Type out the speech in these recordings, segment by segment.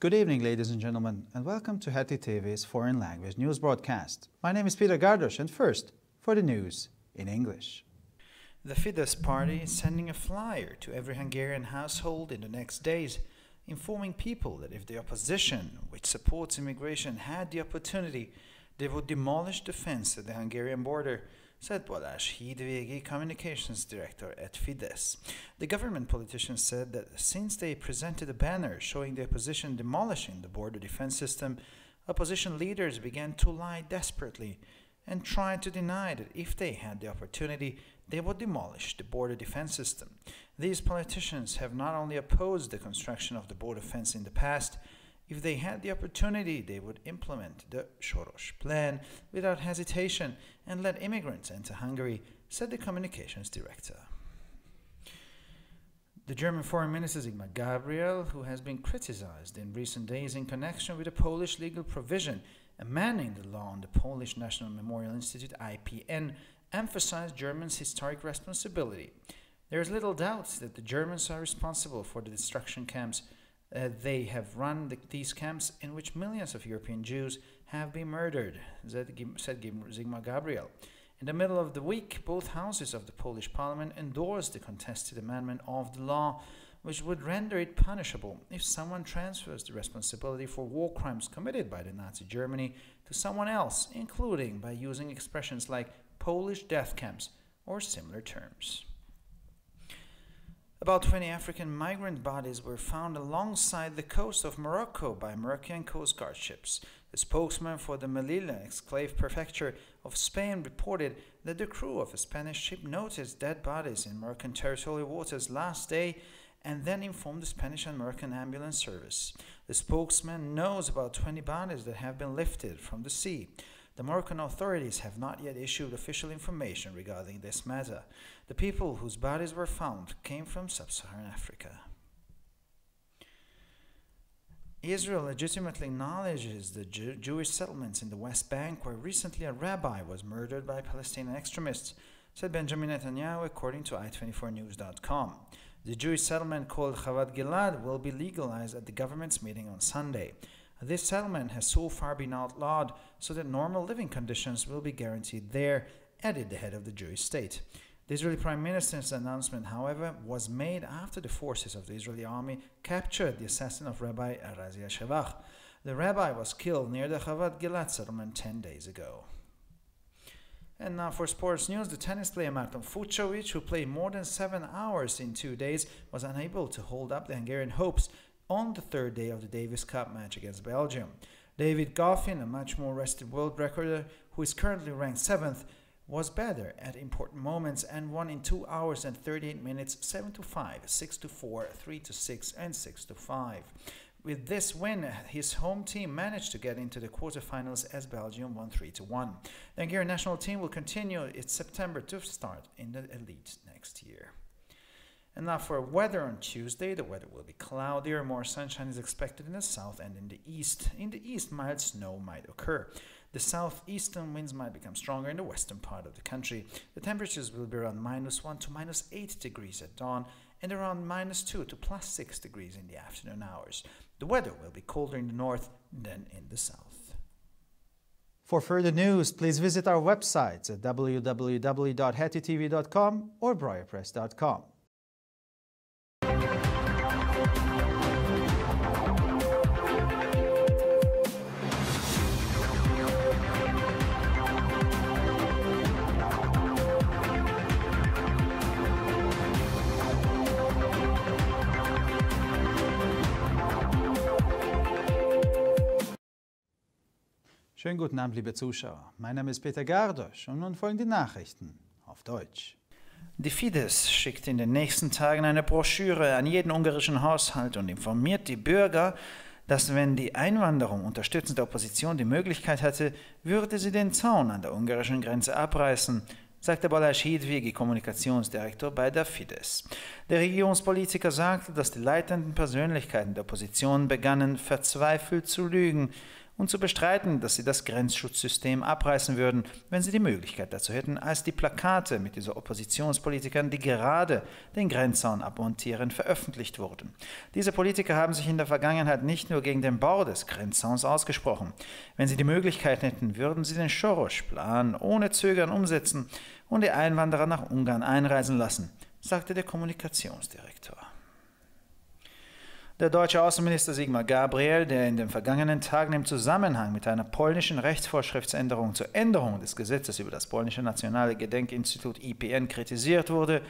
Good evening, ladies and gentlemen, and welcome to Heti TV's Foreign Language News Broadcast. My name is Peter Gardosh, and first, for the news in English. The Fidesz party is sending a flyer to every Hungarian household in the next days, informing people that if the opposition, which supports immigration, had the opportunity, they would demolish the fence at the Hungarian border – said Balash Hidvegi, communications director at Fidesz. The government politician said that since they presented a banner showing the opposition demolishing the border defense system, opposition leaders began to lie desperately and tried to deny that if they had the opportunity, they would demolish the border defense system. These politicians have not only opposed the construction of the border fence in the past, if they had the opportunity, they would implement the Soros plan without hesitation and let immigrants enter Hungary, said the communications director. The German Foreign Minister Sigmar Gabriel, who has been criticized in recent days in connection with a Polish legal provision amending the law on the Polish National Memorial Institute IPN, emphasized Germans' historic responsibility. There is little doubt that the Germans are responsible for the destruction camps uh, they have run the, these camps in which millions of European Jews have been murdered, said, said Zygmunt Gabriel. In the middle of the week, both houses of the Polish parliament endorsed the contested amendment of the law, which would render it punishable if someone transfers the responsibility for war crimes committed by the Nazi Germany to someone else, including by using expressions like Polish death camps or similar terms. About 20 African migrant bodies were found alongside the coast of Morocco by Moroccan Coast Guard ships. The spokesman for the Melilla exclave prefecture of Spain reported that the crew of a Spanish ship noticed dead bodies in Moroccan territorial waters last day and then informed the Spanish and American ambulance service. The spokesman knows about 20 bodies that have been lifted from the sea. The Moroccan authorities have not yet issued official information regarding this matter. The people whose bodies were found came from sub Saharan Africa. Israel legitimately acknowledges the Jew Jewish settlements in the West Bank, where recently a rabbi was murdered by Palestinian extremists, said Benjamin Netanyahu, according to i24news.com. The Jewish settlement called Chavad Gilad will be legalized at the government's meeting on Sunday. This settlement has so far been outlawed so that normal living conditions will be guaranteed there, added the head of the Jewish state. The Israeli Prime Minister's announcement, however, was made after the forces of the Israeli army captured the assassin of Rabbi Arazia Shevach. The rabbi was killed near the Chavad Gilad settlement 10 days ago. And now for sports news, the tennis player Marton Fucovic, who played more than seven hours in two days, was unable to hold up the Hungarian hopes on the third day of the Davis Cup match against Belgium. David Goffin, a much more rested world recorder who is currently ranked 7th, was better at important moments and won in 2 hours and 38 minutes 7 to 5, 6 to 4, 3 to 6 and 6 to 5. With this win, his home team managed to get into the quarterfinals as Belgium won 3 to 1. The Hungarian national team will continue its September to start in the elite next year. And now for weather on Tuesday, the weather will be cloudier. More sunshine is expected in the south and in the east. In the east, mild snow might occur. The southeastern winds might become stronger in the western part of the country. The temperatures will be around minus 1 to minus 8 degrees at dawn and around minus 2 to plus 6 degrees in the afternoon hours. The weather will be colder in the north than in the south. For further news, please visit our websites at www.hettytv.com or briarpress.com. Schönen guten Abend, liebe Zuschauer. Mein Name ist Peter Gardosch und nun folgen die Nachrichten auf Deutsch. Die Fidesz schickt in den nächsten Tagen eine Broschüre an jeden ungarischen Haushalt und informiert die Bürger, dass wenn die Einwanderung unterstützender Opposition die Möglichkeit hätte, würde sie den Zaun an der ungarischen Grenze abreißen, sagte Balázs Hidvigi, Kommunikationsdirektor bei der Fidesz. Der Regierungspolitiker sagte, dass die leitenden Persönlichkeiten der Opposition begannen, verzweifelt zu lügen, und zu bestreiten, dass sie das Grenzschutzsystem abreißen würden, wenn sie die Möglichkeit dazu hätten, als die Plakate mit dieser Oppositionspolitikern, die gerade den Grenzzaun abmontieren, veröffentlicht wurden. Diese Politiker haben sich in der Vergangenheit nicht nur gegen den Bau des Grenzzauns ausgesprochen. Wenn sie die Möglichkeit hätten, würden sie den Soros-Plan ohne Zögern umsetzen und die Einwanderer nach Ungarn einreisen lassen, sagte der Kommunikationsdirektor. Der deutsche Außenminister Sigmar Gabriel, der in den vergangenen Tagen im Zusammenhang mit einer polnischen Rechtsvorschriftsänderung zur Änderung des Gesetzes über das polnische Nationale Gedenkinstitut IPN kritisiert wurde,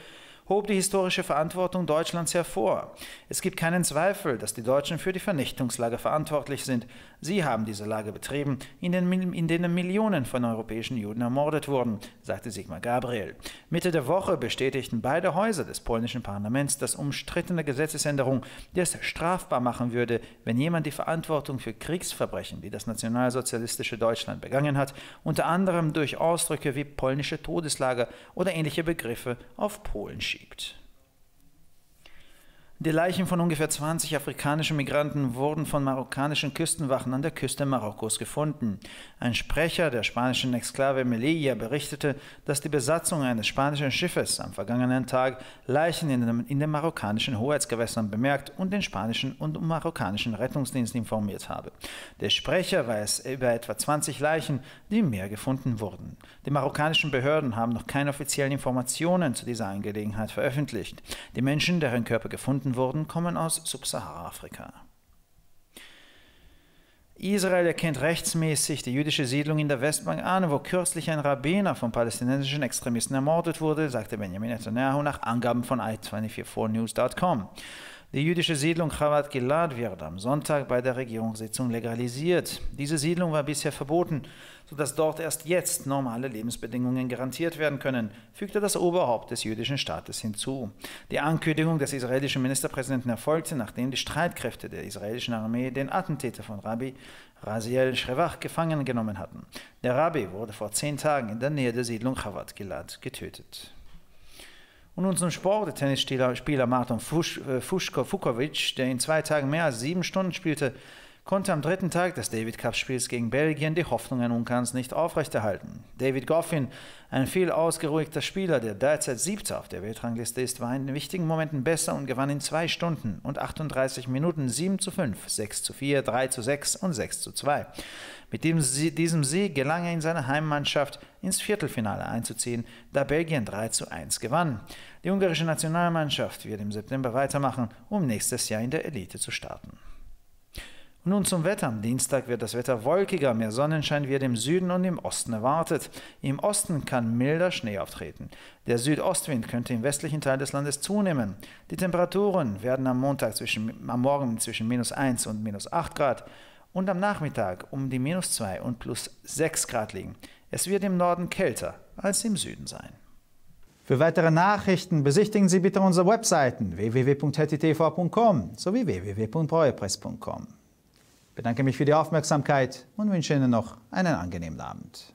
hob die historische Verantwortung Deutschlands hervor. Es gibt keinen Zweifel, dass die Deutschen für die Vernichtungslager verantwortlich sind Sie haben diese Lage betrieben, in, den, in denen Millionen von europäischen Juden ermordet wurden, sagte Sigmar Gabriel. Mitte der Woche bestätigten beide Häuser des polnischen Parlaments, dass umstrittene Gesetzesänderung, die es strafbar machen würde, wenn jemand die Verantwortung für Kriegsverbrechen, die das nationalsozialistische Deutschland begangen hat, unter anderem durch Ausdrücke wie polnische Todeslager oder ähnliche Begriffe auf Polen schiebt. Die Leichen von ungefähr 20 afrikanischen Migranten wurden von marokkanischen Küstenwachen an der Küste Marokkos gefunden. Ein Sprecher der spanischen Exklave Melilla berichtete, dass die Besatzung eines spanischen Schiffes am vergangenen Tag Leichen in, dem, in den marokkanischen Hoheitsgewässern bemerkt und den spanischen und marokkanischen Rettungsdienst informiert habe. Der Sprecher weiß über etwa 20 Leichen, die im Meer gefunden wurden. Die marokkanischen Behörden haben noch keine offiziellen Informationen zu dieser Angelegenheit veröffentlicht. Die Menschen, deren Körper gefunden gefunden wurden, kommen aus Subsahara-Afrika. Israel erkennt rechtsmäßig die jüdische Siedlung in der Westbank an, wo kürzlich ein Rabbiner von palästinensischen Extremisten ermordet wurde, sagte Benjamin Netanyahu nach Angaben von i24fornews.com. Die jüdische Siedlung Chabad Gilad wird am Sonntag bei der Regierungssitzung legalisiert. Diese Siedlung war bisher verboten, sodass dort erst jetzt normale Lebensbedingungen garantiert werden können, fügte das Oberhaupt des jüdischen Staates hinzu. Die Ankündigung des israelischen Ministerpräsidenten erfolgte, nachdem die Streitkräfte der israelischen Armee den Attentäter von Rabbi Raziel Shrevach gefangen genommen hatten. Der Rabbi wurde vor zehn Tagen in der Nähe der Siedlung Chabad Gilad getötet. Und unseren Sport-Tennisspieler Martin äh, Fuschko Fukovic, der in zwei Tagen mehr als sieben Stunden spielte, konnte am dritten Tag des David Cup Spiels gegen Belgien die Hoffnungen Ungarns nicht aufrechterhalten. David Goffin, ein viel ausgeruhigter Spieler, der derzeit Siebter auf der Weltrangliste ist, war in wichtigen Momenten besser und gewann in zwei Stunden und 38 Minuten 7 zu 5, 6 zu 4, 3 zu 6 und 6 zu 2. Mit diesem Sieg gelang er in seiner Heimmannschaft ins Viertelfinale einzuziehen, da Belgien 3 zu 1 gewann. Die ungarische Nationalmannschaft wird im September weitermachen, um nächstes Jahr in der Elite zu starten. Nun zum Wetter. Am Dienstag wird das Wetter wolkiger, mehr Sonnenschein wird im Süden und im Osten erwartet. Im Osten kann milder Schnee auftreten. Der Südostwind könnte im westlichen Teil des Landes zunehmen. Die Temperaturen werden am Montag zwischen, am Morgen zwischen minus 1 und minus 8 Grad und am Nachmittag um die minus 2 und plus 6 Grad liegen. Es wird im Norden kälter als im Süden sein. Für weitere Nachrichten besichtigen Sie bitte unsere Webseiten www.htv.com sowie www.breuepress.com bedanke mich für die Aufmerksamkeit und wünsche Ihnen noch einen angenehmen Abend.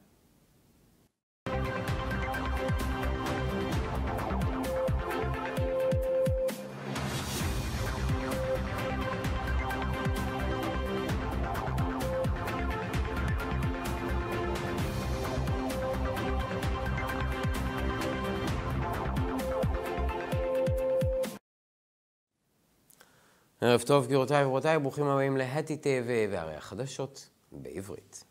ערב טוב, גבירותיי ורבותיי, ברוכים הבאים להטי TV והרי החדשות בעברית.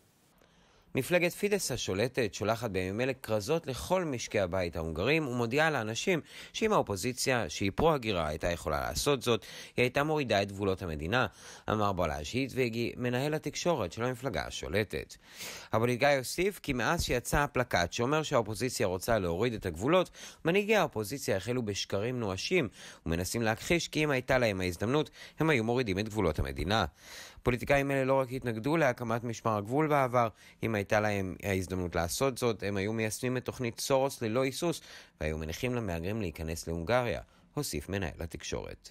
מפלגת פידס השולטת שולחת בימים אלה כרזות לכל משקי הבית ההונגרים ומודיעה לאנשים שאם האופוזיציה, שהיא פרו-הגירה, הייתה יכולה לעשות זאת, היא הייתה מורידה את גבולות המדינה, אמר בלאז' היטוויגי, מנהל התקשורת של המפלגה השולטת. הפוליטיקאי הוסיף כי מאז שיצא הפלקט שאומר שהאופוזיציה רוצה להוריד את הגבולות, מנהיגי האופוזיציה החלו בשקרים נואשים ומנסים להכחיש כי אם הייתה להם ההזדמנות, הם היו מורידים את גבולות המדינה. הפוליטיקאים האלה לא רק התנגדו להקמת משמר הגבול בעבר, אם הייתה להם ההזדמנות לעשות זאת, הם היו מיישמים את תוכנית סורוס ללא היסוס, והיו מניחים למהגרים להיכנס להונגריה, הוסיף מנהל התקשורת.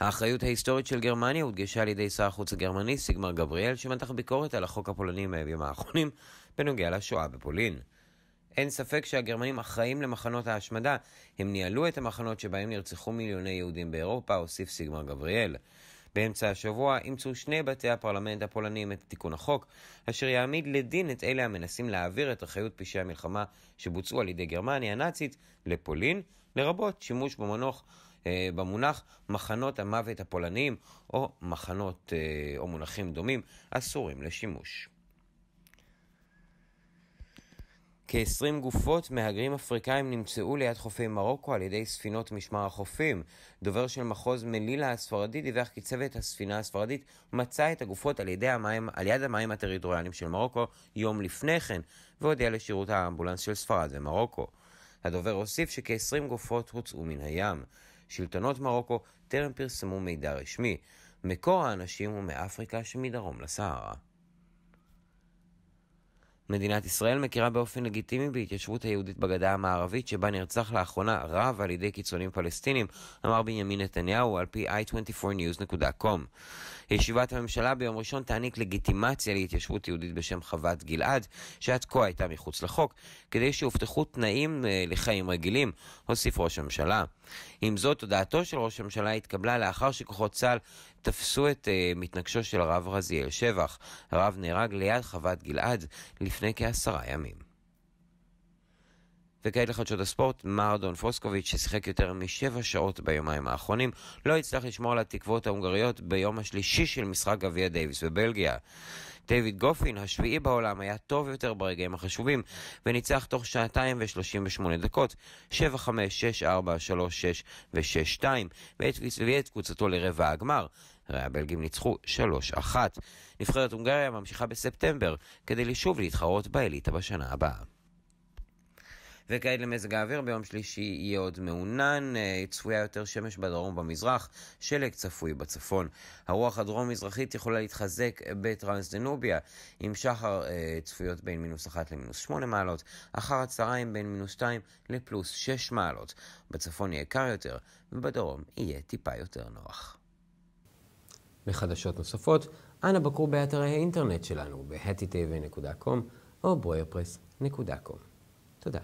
האחריות ההיסטורית של גרמניה הודגשה על ידי שר החוץ הגרמני סיגמר גבריאל, שמתח ביקורת על החוק הפולני מהימים האחרונים בנוגע לשואה בפולין. אין ספק שהגרמנים אחראים למחנות ההשמדה. הם ניהלו את המחנות שבהם נרצחו מיליוני יהודים באירופה, הוסיף סיגמר גבריאל. באמצע השבוע אימצו שני בתי הפרלמנט הפולנים את תיקון החוק, אשר יעמיד לדין את אלה המנסים להעביר את אחריות פשעי המלחמה שבוצעו על ידי גרמניה הנאצית לפולין, לרבות שימוש במנוח, אה, במונח מחנות המוות הפולניים, או מחנות אה, או מונחים דומים אסורים לשימוש. כ-20 גופות מהגרים אפריקאים נמצאו ליד חופי מרוקו על ידי ספינות משמר החופים. דובר של מחוז מלילה הספרדי דיווח כי צוות הספינה הספרדית מצא את הגופות על, ידי המים, על יד המים הטריטוריאליים של מרוקו יום לפני כן, והודיע לשירות האמבולנס של ספרד ומרוקו. הדובר הוסיף שכ-20 גופות הוצאו מן הים. שלטונות מרוקו טרם פרסמו מידע רשמי. מקור האנשים הוא מאפריקה שמדרום לסהרה. מדינת ישראל מכירה באופן לגיטימי בהתיישבות היהודית בגדה המערבית, שבה נרצח לאחרונה רב על ידי קיצונים פלסטינים, אמר בנימין נתניהו על פי i24news.com. ישיבת הממשלה ביום ראשון תעניק לגיטימציה להתיישבות יהודית בשם חוות גלעד, שעד כה הייתה מחוץ לחוק, כדי שיובטחו תנאים אה, לחיים רגילים, הוסיף ראש הממשלה. עם זאת, הודעתו של ראש הממשלה התקבלה לאחר שכוחות צה"ל תפסו את uh, מתנגשו של הרב רזיאל שבח. הרב נהרג ליד חוות גלעד לפני כעשרה ימים. וכעת לחדשות הספורט, מרדון פוסקוביץ' ששיחק יותר משבע שעות ביומיים האחרונים, לא הצליח לשמור על התקוות ההונגריות ביום השלישי של משחק גביע דייוויס בבלגיה. דיוויד גופין, השביעי בעולם, היה טוב יותר ברגעים החשובים, וניצח תוך שעתיים ושלושים ושמונה דקות, שבע חמש, שש ארבע, שלוש שש ושש שתיים, ואת והביא את קבוצתו לרבע הגמר. הרי הבלגים ניצחו שלוש אחת. נבחרת הונגריה ממשיכה בספטמבר, כדי לשוב להתחרות באליטה בשנה הבאה. וכעת למזג האוויר ביום שלישי יהיה עוד מעונן, אה, צפויה יותר שמש בדרום ובמזרח, שלג צפוי בצפון. הרוח הדרום-מזרחית יכולה להתחזק בטרנסדנוביה, עם שחר אה, צפויות בין מינוס 1 למינוס 8 מעלות, אחר הצהריים בין מינוס 2 לפלוס 6 מעלות. בצפון יהיה קר יותר, ובדרום יהיה טיפה יותר נוח. לחדשות נוספות, אנא בקרו באתרי האינטרנט שלנו ב-hattitv.com או boyerpress.com. תודה.